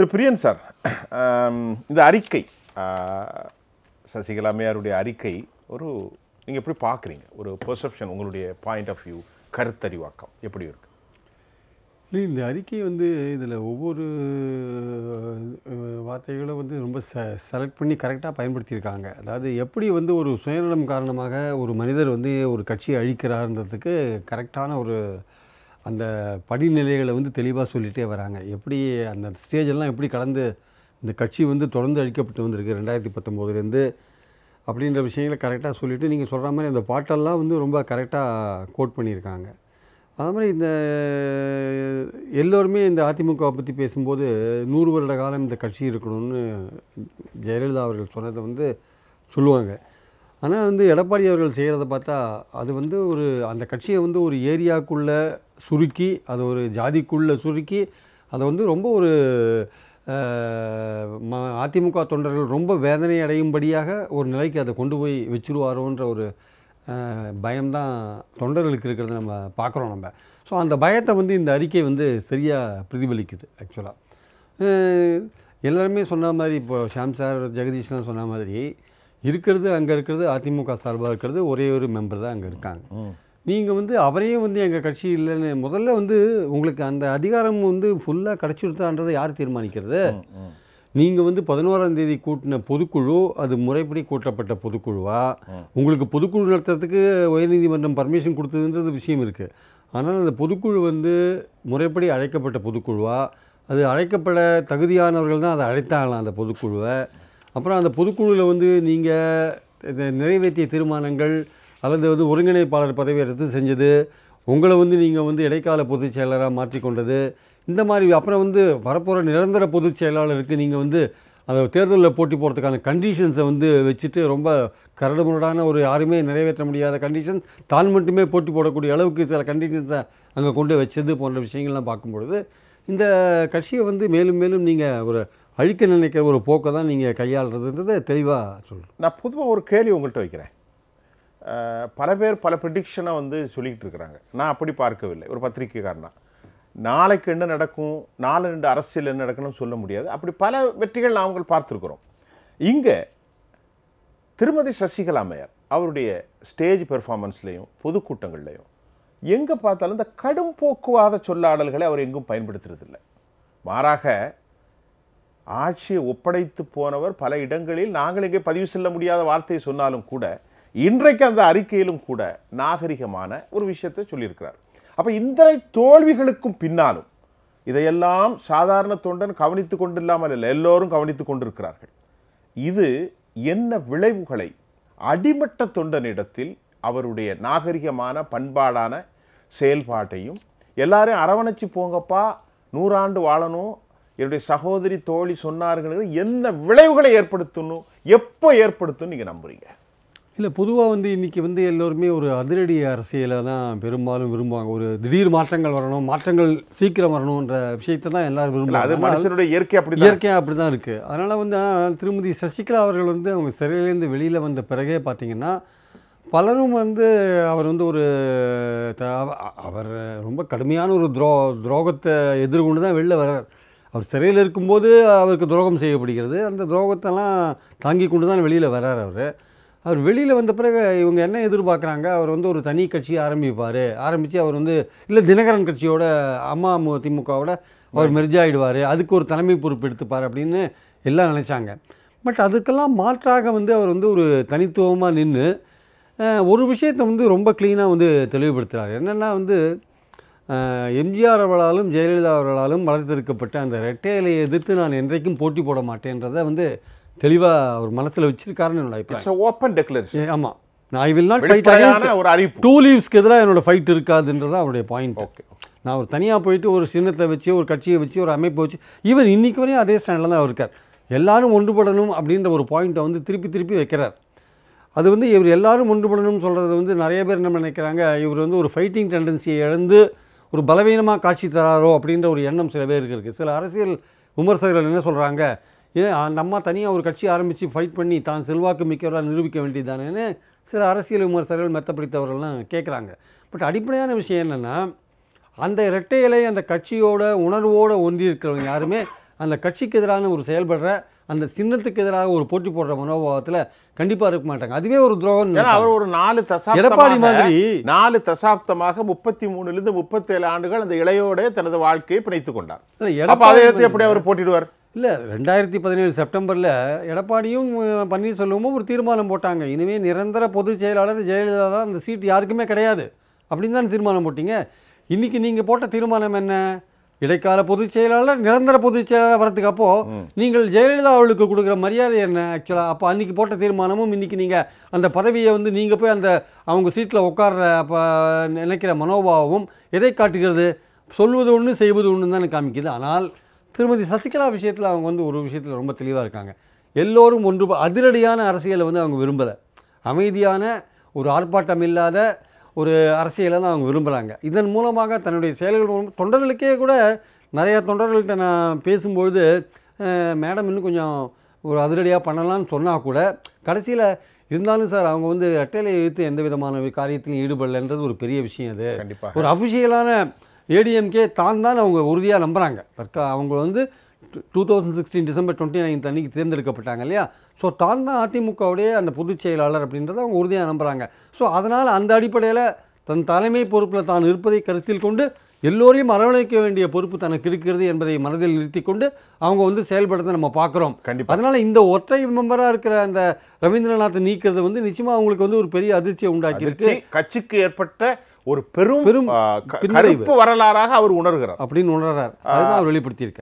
திரு பிரியன் sir இந்த அறிக்கை சசிகலா அறிக்கை ஒரு நீங்கள் எப்படி பார்க்குறீங்க ஒரு பெர்செப்ஷன் உங்களுடைய பாயிண்ட் ஆஃப் வியூ கருத்தறிவாக்கம் எப்படி இருக்கு இல்லை இந்த அறிக்கை வந்து இதில் ஒவ்வொரு வார்த்தைகளும் வந்து ரொம்ப செ செலக்ட் பண்ணி கரெக்டாக பயன்படுத்தியிருக்காங்க அதாவது எப்படி வந்து ஒரு சுயநலம் காரணமாக ஒரு மனிதர் வந்து ஒரு கட்சியை அழிக்கிறார்ன்றதுக்கு கரெக்டான ஒரு அந்த படிநிலைகளை வந்து தெளிவாக சொல்லிகிட்டே வராங்க எப்படி அந்த ஸ்டேஜெல்லாம் எப்படி கடந்து இந்த கட்சி வந்து தொடர்ந்து அழிக்கப்பட்டு வந்திருக்கு ரெண்டாயிரத்தி பத்தொம்போதுலேருந்து அப்படின்ற விஷயங்களை கரெக்டாக சொல்லிவிட்டு நீங்கள் சொல்கிற மாதிரி அந்த பாட்டெல்லாம் வந்து ரொம்ப கரெக்டாக கோட் பண்ணியிருக்காங்க அது மாதிரி இந்த எல்லோருமே இந்த அதிமுகவை பற்றி பேசும்போது நூறு வருட காலம் இந்த கட்சி இருக்கணும்னு ஜெயலலிதா அவர்கள் சொன்னதை வந்து சொல்லுவாங்க ஆனால் வந்து எடப்பாடி அவர்கள் செய்கிறத பார்த்தா அது வந்து ஒரு அந்த கட்சியை வந்து ஒரு ஏரியாவுக்குள்ளே சுருக்கி அதை ஒரு ஜாதிக்குள்ளே சுருக்கி அதை வந்து ரொம்ப ஒரு ம அதிமுக தொண்டர்கள் ரொம்ப வேதனை அடையும்படியாக ஒரு நிலைக்கு அதை கொண்டு போய் வச்சுருவாரோன்ற ஒரு பயம்தான் தொண்டர்களுக்கு இருக்கிறத நம்ம பார்க்குறோம் நம்ம ஸோ அந்த பயத்தை வந்து இந்த அறிக்கை வந்து சரியாக பிரதிபலிக்குது ஆக்சுவலாக எல்லாருமே சொன்ன மாதிரி இப்போ ஷாம் சார் ஜெகதீஷ்லாம் சொன்ன மாதிரி இருக்கிறது அங்கே இருக்கிறது அதிமுக சார்பாக இருக்கிறது ஒரே ஒரு மெம்பர் தான் அங்கே இருக்காங்க நீங்கள் வந்து அவரையே வந்து எங்கள் கட்சி இல்லைன்னு முதல்ல வந்து உங்களுக்கு அந்த அதிகாரம் வந்து ஃபுல்லாக கிடச்சிருத்தான்றதை யார் தீர்மானிக்கிறது நீங்கள் வந்து பதினோராம் தேதி கூட்டின பொதுக்குழு அது முறைப்படி கூட்டப்பட்ட பொதுக்குழுவா உங்களுக்கு பொதுக்குழு நடத்துறதுக்கு உயர்நீதிமன்றம் பர்மிஷன் கொடுத்ததுன்றது விஷயம் இருக்குது ஆனால் அந்த பொதுக்குழு வந்து முறைப்படி அழைக்கப்பட்ட பொதுக்குழுவா அது அழைக்கப்பட தகுதியானவர்கள் தான் அதை அழைத்தாங்களாம் அந்த பொதுக்குழுவை அப்புறம் அந்த பொதுக்குழுவில் வந்து நீங்கள் நிறைவேற்றிய தீர்மானங்கள் அல்லது வந்து ஒருங்கிணைப்பாளர் பதவியை ரத்து செஞ்சது உங்களை வந்து நீங்கள் வந்து இடைக்கால பொதுச் செயலராக மாற்றிக்கொண்டது இந்த மாதிரி அப்புறம் வந்து வரப்போகிற நிரந்தர பொதுச் செயலாளருக்கு நீங்கள் வந்து அந்த தேர்தலில் போட்டி போகிறதுக்கான கண்டிஷன்ஸை வந்து வச்சுட்டு ரொம்ப கரடுமுரடான ஒரு யாருமே நிறைவேற்ற முடியாத கண்டிஷன் தான் மட்டுமே போட்டி போடக்கூடிய அளவுக்கு சில கண்டிஷன்ஸை அங்கே கொண்டு வச்சது போன்ற விஷயங்கள்லாம் பார்க்கும்பொழுது இந்த கட்சியை வந்து மேலும் மேலும் நீங்கள் ஒரு அழிக்க நினைக்கிற ஒரு போக்கை தான் நீங்கள் கையாளுறதுன்றதை தெளிவாக சொல்லணும் நான் பொதுவாக ஒரு கேள்வி உங்கள்கிட்ட வைக்கிறேன் பல பேர் பல ப்ரிடிக்ஷனை வந்து சொல்லிக்கிட்டு இருக்கிறாங்க நான் அப்படி பார்க்கவில்லை ஒரு பத்திரிகைக்காரனா நாளைக்கு என்ன நடக்கும் நாலு ரெண்டு அரசியல் என்ன நடக்கணும்னு சொல்ல முடியாது அப்படி பல வெற்றிகள் நாங்கள் பார்த்துருக்குறோம் இங்கே திருமதி சசிகலா அம்மையார் அவருடைய ஸ்டேஜ் பெர்ஃபார்மன்ஸ்லேயும் பொதுக்கூட்டங்கள்லையும் எங்கே பார்த்தாலும் இந்த கடும் போக்குவாத சொல்லாடல்களை அவர் எங்கும் பயன்படுத்துறதில்லை மாறாக ஆட்சியை ஒப்படைத்து போனவர் பல இடங்களில் நாங்கள் இங்கே பதிவு செல்ல முடியாத வார்த்தையை சொன்னாலும் கூட இன்றைக்கு அந்த அறிக்கையிலும் கூட நாகரிகமான ஒரு விஷயத்தை சொல்லியிருக்கிறார் அப்போ இத்தனை தோல்விகளுக்கும் பின்னாலும் இதையெல்லாம் சாதாரண தொண்டன் கவனித்து கொண்டில்லாமல் இல்லை எல்லோரும் கவனித்து கொண்டிருக்கிறார்கள் இது என்ன விளைவுகளை அடிமட்ட தொண்டனிடத்தில் அவருடைய நாகரிகமான பண்பாடான செயல்பாட்டையும் எல்லாரையும் அரவணைச்சு போங்கப்பா நூறாண்டு வாழணும் என்னுடைய சகோதரி தோழி சொன்னார்கள் என்ன விளைவுகளை ஏற்படுத்தணும் எப்போ ஏற்படுத்தும் நீங்கள் நம்புறீங்க இல்லை பொதுவாக வந்து இன்றைக்கி வந்து எல்லோருமே ஒரு அதிரடி அரசியலை தான் பெரும்பாலும் விரும்புவாங்க ஒரு திடீர் மாற்றங்கள் வரணும் மாற்றங்கள் சீக்கிரம் வரணுன்ற விஷயத்தை தான் எல்லோரும் விரும்புவாங்க அது மனுஷனுடைய இயற்கை அப்படி இயற்கையாக அப்படி தான் இருக்குது அதனால் வந்து திருமதி சசிகலா அவர்கள் வந்து அவங்க சிறையிலேருந்து வெளியில் வந்த பிறகே பார்த்திங்கன்னா பலரும் வந்து அவர் வந்து ஒரு அவர் ரொம்ப கடுமையான ஒரு துரோ துரோகத்தை எதிர்கொண்டு தான் வெளில வர்றார் அவர் சிறையில் இருக்கும்போது அவருக்கு துரோகம் செய்யப்படுகிறது அந்த துரோகத்தெல்லாம் தாங்கி கொண்டு தான் வெளியில் வர்றார் அவர் அவர் வெளியில் வந்த பிறகு இவங்க என்ன எதிர்பார்க்குறாங்க அவர் வந்து ஒரு தனி கட்சி ஆரம்பிப்பார் ஆரம்பித்து அவர் வந்து இல்லை தினகரன் கட்சியோட அம்மா திமுகவோட அவர் மெர்ஜாயிடுவார் அதுக்கு ஒரு தலைமை பொறுப்பு எடுத்துப்பார் அப்படின்னு எல்லாம் நினச்சாங்க பட் அதுக்கெல்லாம் மாற்றாக வந்து அவர் வந்து ஒரு தனித்துவமாக நின்று ஒரு விஷயத்தை வந்து ரொம்ப க்ளீனாக வந்து தெளிவுபடுத்துகிறார் என்னென்னா வந்து எம்ஜிஆர் அவர்களாலும் ஜெயலலிதா அவர்களாலும் வளர்த்தெடுக்கப்பட்ட அந்த ரெட்டையிலை எதிர்த்து நான் என்றைக்கும் போட்டி போட மாட்டேன்றதை வந்து தெளிவாக அவர் மனசில் வச்சிருக்காருன்னு என்னோட அபிப்பிராயம் ஓப்பன் டெக்ளரேஷன் ஆமாம் நான் ஐ வில் நாட் ஃபைட் ஒரு அறிவிப்பு டூ லீவ்ஸ்க்கு எதிராக என்னோட ஃபைட் இருக்காதுன்றது அவருடைய பாயிண்ட் ஓகே நான் ஒரு தனியாக போயிட்டு ஒரு சின்னத்தை வச்சு ஒரு கட்சியை வச்சு ஒரு அமைப்பை வச்சு ஈவன் இன்றைக்கு வரையும் அதே ஸ்டாண்டில் தான் இருக்கார் எல்லாரும் ஒன்றுபடணும் அப்படின்ற ஒரு பாயிண்ட்டை வந்து திருப்பி திருப்பி வைக்கிறார் அது வந்து இவர் எல்லாரும் ஒன்றுபடணும்னு சொல்கிறது வந்து நிறைய பேர் என்ன நினைக்கிறாங்க இவர் வந்து ஒரு ஃபைட்டிங் டெண்டன்சியை இழந்து ஒரு பலவீனமாக காட்சி தராரோ அப்படின்ற ஒரு எண்ணம் சில பேருக்கு இருக்குது சில அரசியல் விமர்சகர்கள் என்ன சொல்கிறாங்க ஏன் அந்த அம்மா தனியாக ஒரு கட்சி ஆரம்பித்து ஃபைட் பண்ணி தான் செல்வாக்கு மிக்கவராக நிரூபிக்க வேண்டியதானேன்னு சில அரசியல் விமர்சகர்கள் மெத்தப்படித்தவர்கள்லாம் கேட்குறாங்க பட் அடிப்படையான விஷயம் என்னென்னா அந்த இரட்டை இலை அந்த கட்சியோட உணர்வோடு ஒன்றி இருக்கிறவங்க யாருமே அந்த கட்சிக்கு எதிரான ஒரு செயல்படுற அந்த சின்னத்துக்கு எதிராக ஒரு போட்டி போடுற மனோபாவத்தில் கண்டிப்பாக இருக்க மாட்டாங்க அதுவே ஒரு துரோகம் அவர் ஒரு நாலு எடப்பாடி மாதிரி நாலு தசாப்தமாக முப்பத்தி மூணுலேருந்து முப்பத்தேழு ஆண்டுகள் அந்த இளையோட தனது வாழ்க்கையை பிணைத்து கொண்டார் அதை எப்படி அவர் போட்டிடுவார் இல்லை ரெண்டாயிரத்தி பதினேழு செப்டம்பரில் எடப்பாடியும் பன்னீர்செல்வமும் ஒரு தீர்மானம் போட்டாங்க இனிமேல் நிரந்தர பொதுச் செயலாளர் ஜெயலலிதா தான் அந்த சீட் யாருக்குமே கிடையாது அப்படின்னு தான் தீர்மானம் போட்டிங்க இன்றைக்கி நீங்கள் போட்ட தீர்மானம் என்ன இடைக்கால பொதுச் செயலாளர் நிரந்தர பொதுச் செயலாளர் வரதுக்கு அப்போது நீங்கள் ஜெயலலிதா அவளுக்கு கொடுக்குற மரியாதை என்ன ஆக்சுவலாக அப்போ அன்றைக்கி போட்ட தீர்மானமும் இன்றைக்கி நீங்கள் அந்த பதவியை வந்து நீங்கள் போய் அந்த அவங்க சீட்டில் உட்கார்ற அப்போ நினைக்கிற மனோபாவமும் எதை காட்டுகிறது சொல்வது ஒன்று செய்வது ஒன்று தான் காமிக்குது ஆனால் திருமதி சசிகலா விஷயத்தில் அவங்க வந்து ஒரு விஷயத்தில் ரொம்ப தெளிவாக இருக்காங்க எல்லோரும் ஒன்று அதிரடியான அரசியலை வந்து அவங்க விரும்பலை அமைதியான ஒரு ஆர்ப்பாட்டம் இல்லாத ஒரு அரசியலை தான் அவங்க விரும்புகிறாங்க இதன் மூலமாக தன்னுடைய செயல்கள் தொண்டர்களுக்கே கூட நிறையா தொண்டர்கள்ட்ட நான் பேசும்பொழுது மேடம் இன்னும் கொஞ்சம் ஒரு அதிரடியாக பண்ணலாம்னு சொன்னால் கூட கடைசியில் இருந்தாலும் சார் அவங்க வந்து ரெட்டையில எழுத்து எந்த விதமான காரியத்திலையும் ஈடுபடலைன்றது ஒரு பெரிய விஷயம் அது ஒரு அஃபிஷியலான ஏடிஎம்கே தான் தான் அவங்க உறுதியாக நம்புகிறாங்க தற்கா அவங்க வந்து two thousand sixteen December twenty ninth அன்றைக்கி தேர்ந்தெடுக்கப்பட்டாங்க இல்லையா ஸோ தான் தான் அதிமுகவுடைய அந்த பொதுச் செயலாளர் அப்படின்றத அவங்க உறுதியாக நம்புகிறாங்க ஸோ அதனால் அந்த அடிப்படையில் தன் தலைமை பொறுப்பில் தான் இருப்பதை கருத்தில் கொண்டு எல்லோரையும் மரவணைக்க வேண்டிய பொறுப்பு தனக்கு இருக்கிறது என்பதை மனதில் நிறுத்தி கொண்டு அவங்க வந்து செயல்படுறதை நம்ம பார்க்குறோம் கண்டிப்பாக அதனால் இந்த ஒற்றை மெம்பராக இருக்கிற அந்த ரவீந்திரநாத் நீக்கிறது வந்து நிச்சயமாக அவங்களுக்கு வந்து ஒரு பெரிய அதிர்ச்சியை உண்டாக்கி கட்சிக்கு ஏற்பட்ட ஒரு பெரும் பெரும் கருப்பு வரலாறாக அவர் உணர்கிறார் அப்படின்னு உணர்றார் வெளிப்படுத்தியிருக்கார்